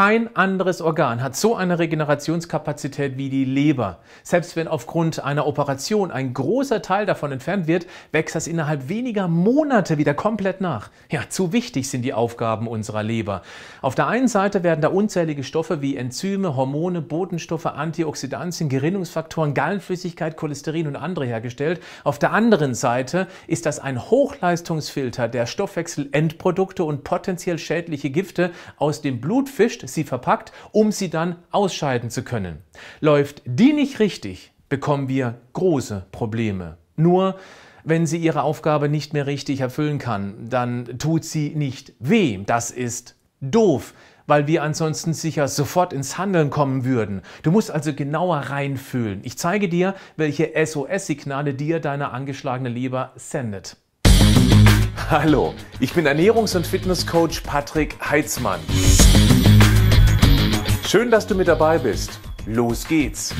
Kein anderes Organ hat so eine Regenerationskapazität wie die Leber. Selbst wenn aufgrund einer Operation ein großer Teil davon entfernt wird, wächst das innerhalb weniger Monate wieder komplett nach. Ja, zu wichtig sind die Aufgaben unserer Leber. Auf der einen Seite werden da unzählige Stoffe wie Enzyme, Hormone, Botenstoffe, Antioxidantien, Gerinnungsfaktoren, Gallenflüssigkeit, Cholesterin und andere hergestellt. Auf der anderen Seite ist das ein Hochleistungsfilter, der Stoffwechselendprodukte und potenziell schädliche Gifte aus dem Blut fischt sie verpackt, um sie dann ausscheiden zu können. Läuft die nicht richtig, bekommen wir große Probleme. Nur wenn sie ihre Aufgabe nicht mehr richtig erfüllen kann, dann tut sie nicht weh. Das ist doof, weil wir ansonsten sicher sofort ins Handeln kommen würden. Du musst also genauer reinfühlen. Ich zeige dir, welche SOS-Signale dir deine angeschlagene Leber sendet. Hallo, ich bin Ernährungs- und Fitnesscoach Patrick Heitzmann. Schön, dass du mit dabei bist. Los geht's!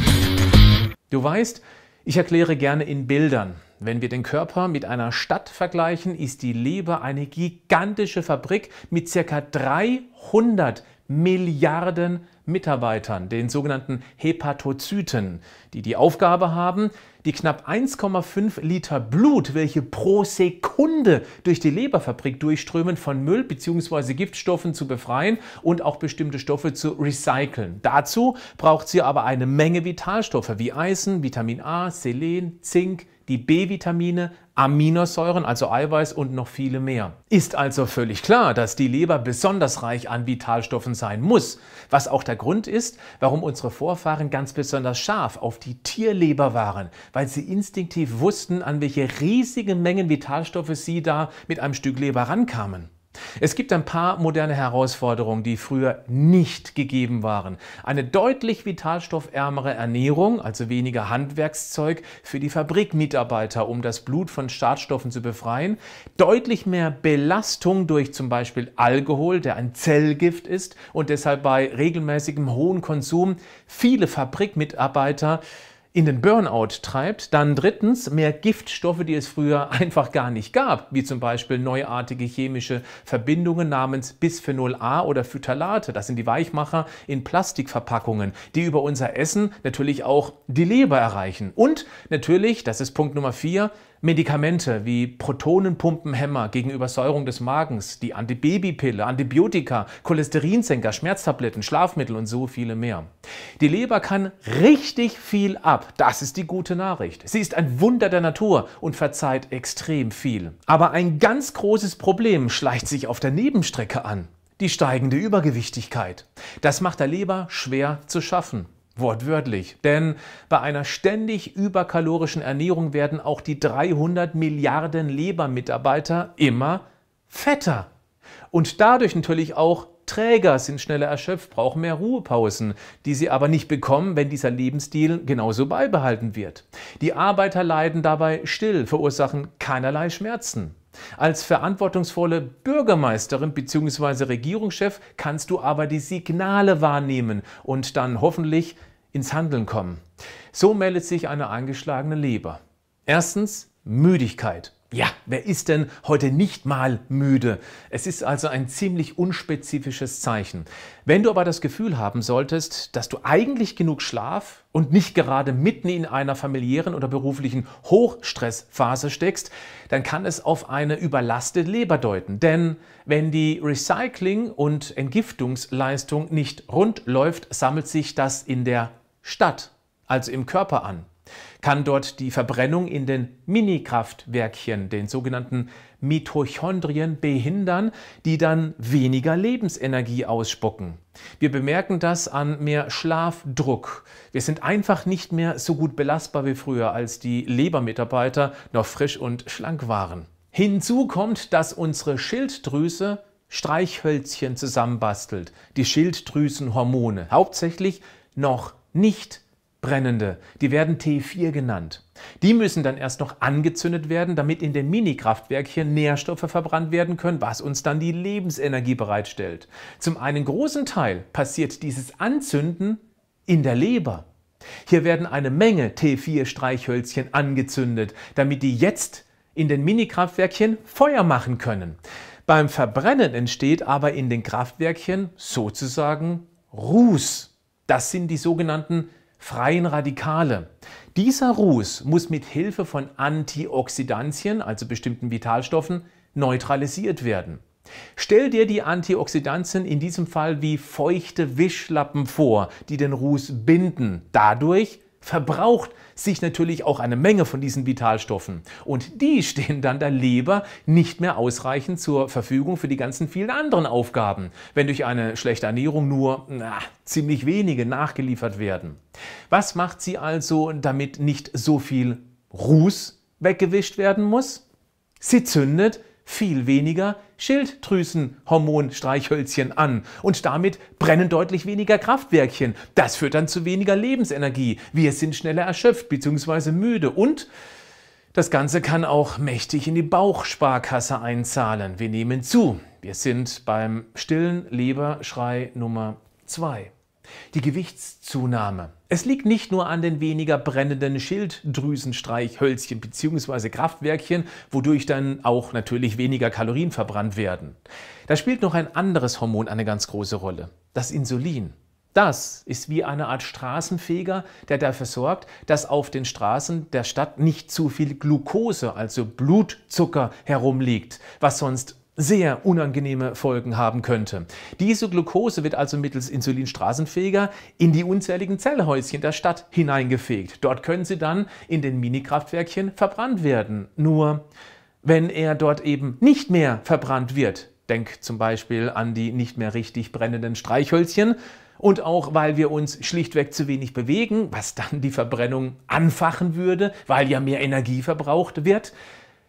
Du weißt, ich erkläre gerne in Bildern. Wenn wir den Körper mit einer Stadt vergleichen, ist die Leber eine gigantische Fabrik mit ca. 300 Milliarden Mitarbeitern, den sogenannten Hepatozyten, die die Aufgabe haben, die knapp 1,5 Liter Blut, welche pro Sekunde durch die Leberfabrik durchströmen, von Müll bzw. Giftstoffen zu befreien und auch bestimmte Stoffe zu recyceln. Dazu braucht sie aber eine Menge Vitalstoffe wie Eisen, Vitamin A, Selen, Zink, die B-Vitamine, Aminosäuren, also Eiweiß und noch viele mehr. Ist also völlig klar, dass die Leber besonders reich an Vitalstoffen sein muss, was auch der Grund ist, warum unsere Vorfahren ganz besonders scharf auf die Tierleber waren, weil sie instinktiv wussten, an welche riesigen Mengen Vitalstoffe sie da mit einem Stück Leber rankamen. Es gibt ein paar moderne Herausforderungen, die früher nicht gegeben waren. Eine deutlich vitalstoffärmere Ernährung, also weniger Handwerkszeug für die Fabrikmitarbeiter, um das Blut von Startstoffen zu befreien. Deutlich mehr Belastung durch zum Beispiel Alkohol, der ein Zellgift ist und deshalb bei regelmäßigem hohen Konsum viele Fabrikmitarbeiter in den Burnout treibt. Dann drittens mehr Giftstoffe, die es früher einfach gar nicht gab, wie zum Beispiel neuartige chemische Verbindungen namens Bisphenol A oder Phytalate. Das sind die Weichmacher in Plastikverpackungen, die über unser Essen natürlich auch die Leber erreichen. Und natürlich, das ist Punkt Nummer vier, Medikamente wie Protonenpumpenhemmer gegen Übersäuerung des Magens, die Antibabypille, Antibiotika, Cholesterinsenker, Schmerztabletten, Schlafmittel und so viele mehr. Die Leber kann richtig viel ab ab. Das ist die gute Nachricht. Sie ist ein Wunder der Natur und verzeiht extrem viel. Aber ein ganz großes Problem schleicht sich auf der Nebenstrecke an. Die steigende Übergewichtigkeit. Das macht der Leber schwer zu schaffen. Wortwörtlich. Denn bei einer ständig überkalorischen Ernährung werden auch die 300 Milliarden Lebermitarbeiter immer fetter. Und dadurch natürlich auch Träger sind schneller erschöpft, brauchen mehr Ruhepausen, die sie aber nicht bekommen, wenn dieser Lebensstil genauso beibehalten wird. Die Arbeiter leiden dabei still, verursachen keinerlei Schmerzen. Als verantwortungsvolle Bürgermeisterin bzw. Regierungschef kannst du aber die Signale wahrnehmen und dann hoffentlich ins Handeln kommen. So meldet sich eine angeschlagene Leber. Erstens Müdigkeit. Ja, wer ist denn heute nicht mal müde? Es ist also ein ziemlich unspezifisches Zeichen. Wenn du aber das Gefühl haben solltest, dass du eigentlich genug Schlaf und nicht gerade mitten in einer familiären oder beruflichen Hochstressphase steckst, dann kann es auf eine überlastete Leber deuten. Denn wenn die Recycling- und Entgiftungsleistung nicht rund läuft, sammelt sich das in der Stadt, also im Körper an kann dort die Verbrennung in den Minikraftwerkchen, den sogenannten Mitochondrien, behindern, die dann weniger Lebensenergie ausspucken. Wir bemerken das an mehr Schlafdruck. Wir sind einfach nicht mehr so gut belastbar wie früher, als die Lebermitarbeiter noch frisch und schlank waren. Hinzu kommt, dass unsere Schilddrüse Streichhölzchen zusammenbastelt, die Schilddrüsenhormone, hauptsächlich noch nicht Brennende, die werden T4 genannt. Die müssen dann erst noch angezündet werden, damit in den Minikraftwerkchen Nährstoffe verbrannt werden können, was uns dann die Lebensenergie bereitstellt. Zum einen großen Teil passiert dieses Anzünden in der Leber. Hier werden eine Menge T4-Streichhölzchen angezündet, damit die jetzt in den Minikraftwerkchen Feuer machen können. Beim Verbrennen entsteht aber in den Kraftwerkchen sozusagen Ruß. Das sind die sogenannten freien Radikale. Dieser Ruß muss mit Hilfe von Antioxidantien, also bestimmten Vitalstoffen, neutralisiert werden. Stell dir die Antioxidantien in diesem Fall wie feuchte Wischlappen vor, die den Ruß binden. Dadurch verbraucht sich natürlich auch eine Menge von diesen Vitalstoffen. Und die stehen dann der Leber nicht mehr ausreichend zur Verfügung für die ganzen vielen anderen Aufgaben, wenn durch eine schlechte Ernährung nur na, ziemlich wenige nachgeliefert werden. Was macht sie also, damit nicht so viel Ruß weggewischt werden muss? Sie zündet viel weniger Schilddrüsenhormonstreichhölzchen an und damit brennen deutlich weniger Kraftwerkchen. Das führt dann zu weniger Lebensenergie. Wir sind schneller erschöpft bzw. müde und das Ganze kann auch mächtig in die Bauchsparkasse einzahlen. Wir nehmen zu. Wir sind beim stillen Leberschrei Nummer 2 die Gewichtszunahme. Es liegt nicht nur an den weniger brennenden Schilddrüsenstreichhölzchen bzw. Kraftwerkchen, wodurch dann auch natürlich weniger Kalorien verbrannt werden. Da spielt noch ein anderes Hormon eine ganz große Rolle, das Insulin. Das ist wie eine Art Straßenfeger, der dafür sorgt, dass auf den Straßen der Stadt nicht zu viel Glucose, also Blutzucker, herumliegt, was sonst sehr unangenehme Folgen haben könnte. Diese Glucose wird also mittels Insulinstraßenfeger in die unzähligen Zellhäuschen der Stadt hineingefegt. Dort können sie dann in den Minikraftwerkchen verbrannt werden. Nur wenn er dort eben nicht mehr verbrannt wird, denk zum Beispiel an die nicht mehr richtig brennenden Streichhölzchen, und auch weil wir uns schlichtweg zu wenig bewegen, was dann die Verbrennung anfachen würde, weil ja mehr Energie verbraucht wird,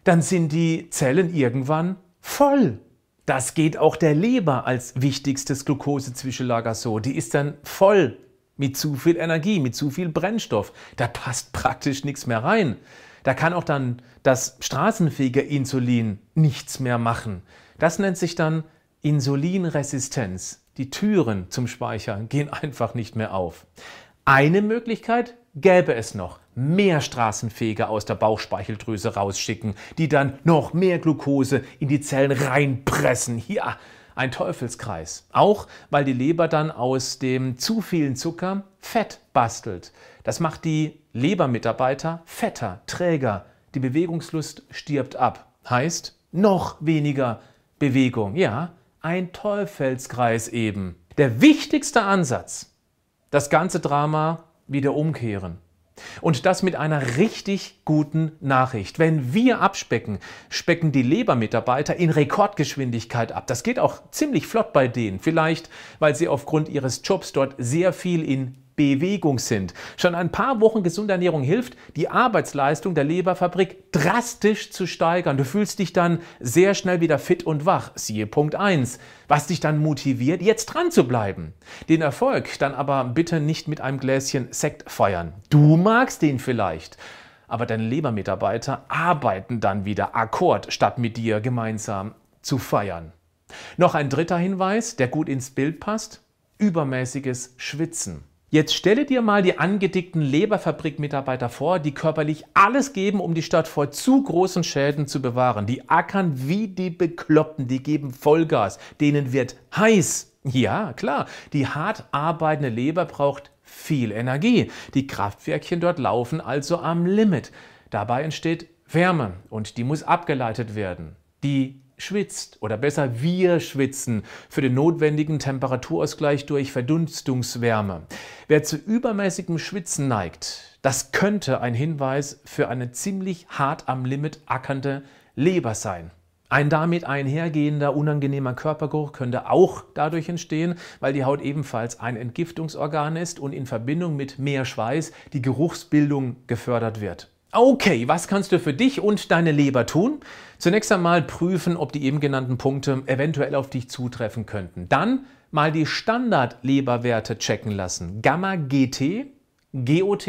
dann sind die Zellen irgendwann voll. Das geht auch der Leber als wichtigstes Glukosezwischenlager so. Die ist dann voll mit zu viel Energie, mit zu viel Brennstoff. Da passt praktisch nichts mehr rein. Da kann auch dann das straßenfähige Insulin nichts mehr machen. Das nennt sich dann Insulinresistenz. Die Türen zum Speichern gehen einfach nicht mehr auf. Eine Möglichkeit, gäbe es noch mehr Straßenfeger aus der Bauchspeicheldrüse rausschicken, die dann noch mehr Glucose in die Zellen reinpressen. Ja, ein Teufelskreis. Auch weil die Leber dann aus dem zu vielen Zucker Fett bastelt. Das macht die Lebermitarbeiter fetter, träger. Die Bewegungslust stirbt ab. Heißt, noch weniger Bewegung. Ja, ein Teufelskreis eben. Der wichtigste Ansatz, das ganze Drama wieder umkehren. Und das mit einer richtig guten Nachricht. Wenn wir abspecken, specken die Lebermitarbeiter in Rekordgeschwindigkeit ab. Das geht auch ziemlich flott bei denen. Vielleicht, weil sie aufgrund ihres Jobs dort sehr viel in Bewegung sind. Schon ein paar Wochen gesunde Ernährung hilft, die Arbeitsleistung der Leberfabrik drastisch zu steigern. Du fühlst dich dann sehr schnell wieder fit und wach. Siehe Punkt 1. Was dich dann motiviert, jetzt dran zu bleiben. Den Erfolg dann aber bitte nicht mit einem Gläschen Sekt feiern. Du magst den vielleicht aber deine Lebermitarbeiter arbeiten dann wieder akkord, statt mit dir gemeinsam zu feiern. Noch ein dritter Hinweis, der gut ins Bild passt, übermäßiges Schwitzen. Jetzt stelle dir mal die angedickten Leberfabrikmitarbeiter vor, die körperlich alles geben, um die Stadt vor zu großen Schäden zu bewahren. Die ackern wie die Bekloppten, die geben Vollgas, denen wird heiß. Ja, klar, die hart arbeitende Leber braucht viel Energie. Die Kraftwerkchen dort laufen also am Limit. Dabei entsteht Wärme und die muss abgeleitet werden. Die schwitzt oder besser wir schwitzen für den notwendigen Temperaturausgleich durch Verdunstungswärme. Wer zu übermäßigem Schwitzen neigt, das könnte ein Hinweis für eine ziemlich hart am Limit ackernde Leber sein. Ein damit einhergehender unangenehmer Körpergeruch könnte auch dadurch entstehen, weil die Haut ebenfalls ein Entgiftungsorgan ist und in Verbindung mit mehr Schweiß die Geruchsbildung gefördert wird. Okay, was kannst du für dich und deine Leber tun? Zunächst einmal prüfen, ob die eben genannten Punkte eventuell auf dich zutreffen könnten. Dann mal die Standard-Leberwerte checken lassen. Gamma GT, GOT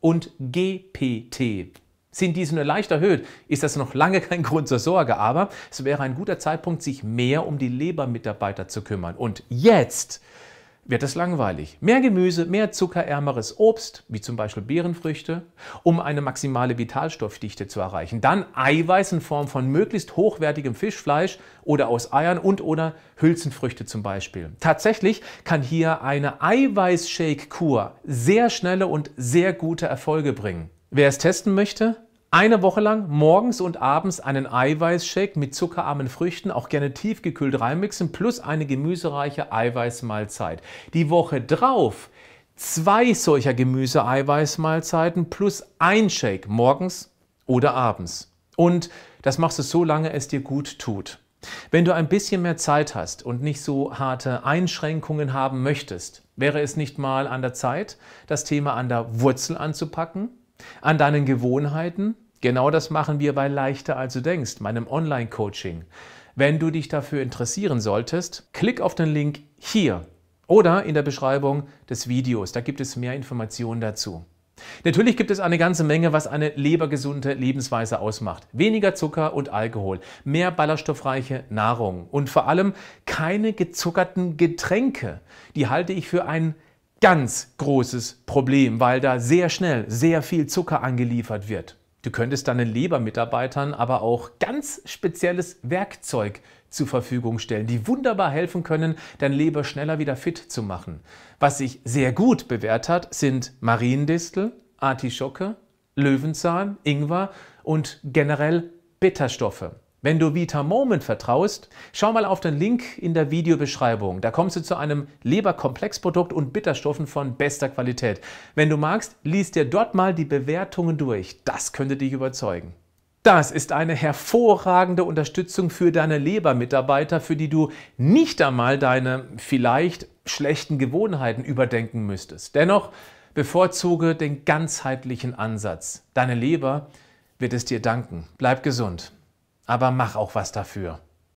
und GPT. Sind diese nur leicht erhöht, ist das noch lange kein Grund zur Sorge, aber es wäre ein guter Zeitpunkt, sich mehr um die Lebermitarbeiter zu kümmern. Und jetzt wird es langweilig. Mehr Gemüse, mehr zuckerärmeres Obst, wie zum Beispiel Beerenfrüchte, um eine maximale Vitalstoffdichte zu erreichen. Dann Eiweiß in Form von möglichst hochwertigem Fischfleisch oder aus Eiern und oder Hülsenfrüchte zum Beispiel. Tatsächlich kann hier eine Eiweißshake-Kur sehr schnelle und sehr gute Erfolge bringen. Wer es testen möchte, eine Woche lang morgens und abends einen Eiweißshake mit zuckerarmen Früchten, auch gerne tiefgekühlt reinmixen, plus eine gemüsereiche Eiweißmahlzeit. Die Woche drauf zwei solcher Gemüse-Eiweißmahlzeiten plus ein Shake morgens oder abends. Und das machst du so lange es dir gut tut. Wenn du ein bisschen mehr Zeit hast und nicht so harte Einschränkungen haben möchtest, wäre es nicht mal an der Zeit, das Thema an der Wurzel anzupacken? An deinen Gewohnheiten, genau das machen wir bei Leichter als du denkst, meinem Online-Coaching. Wenn du dich dafür interessieren solltest, klick auf den Link hier oder in der Beschreibung des Videos. Da gibt es mehr Informationen dazu. Natürlich gibt es eine ganze Menge, was eine lebergesunde Lebensweise ausmacht. Weniger Zucker und Alkohol, mehr ballaststoffreiche Nahrung und vor allem keine gezuckerten Getränke. Die halte ich für ein ganz großes Problem, weil da sehr schnell sehr viel Zucker angeliefert wird. Du könntest deinen Lebermitarbeitern aber auch ganz spezielles Werkzeug zur Verfügung stellen, die wunderbar helfen können, dein Leber schneller wieder fit zu machen. Was sich sehr gut bewährt hat, sind Mariendistel, Artischocke, Löwenzahn, Ingwer und generell Bitterstoffe. Wenn du Vita Moment vertraust, schau mal auf den Link in der Videobeschreibung. Da kommst du zu einem Leberkomplexprodukt und Bitterstoffen von bester Qualität. Wenn du magst, liest dir dort mal die Bewertungen durch. Das könnte dich überzeugen. Das ist eine hervorragende Unterstützung für deine Lebermitarbeiter, für die du nicht einmal deine vielleicht schlechten Gewohnheiten überdenken müsstest. Dennoch bevorzuge den ganzheitlichen Ansatz. Deine Leber wird es dir danken. Bleib gesund aber mach auch was dafür.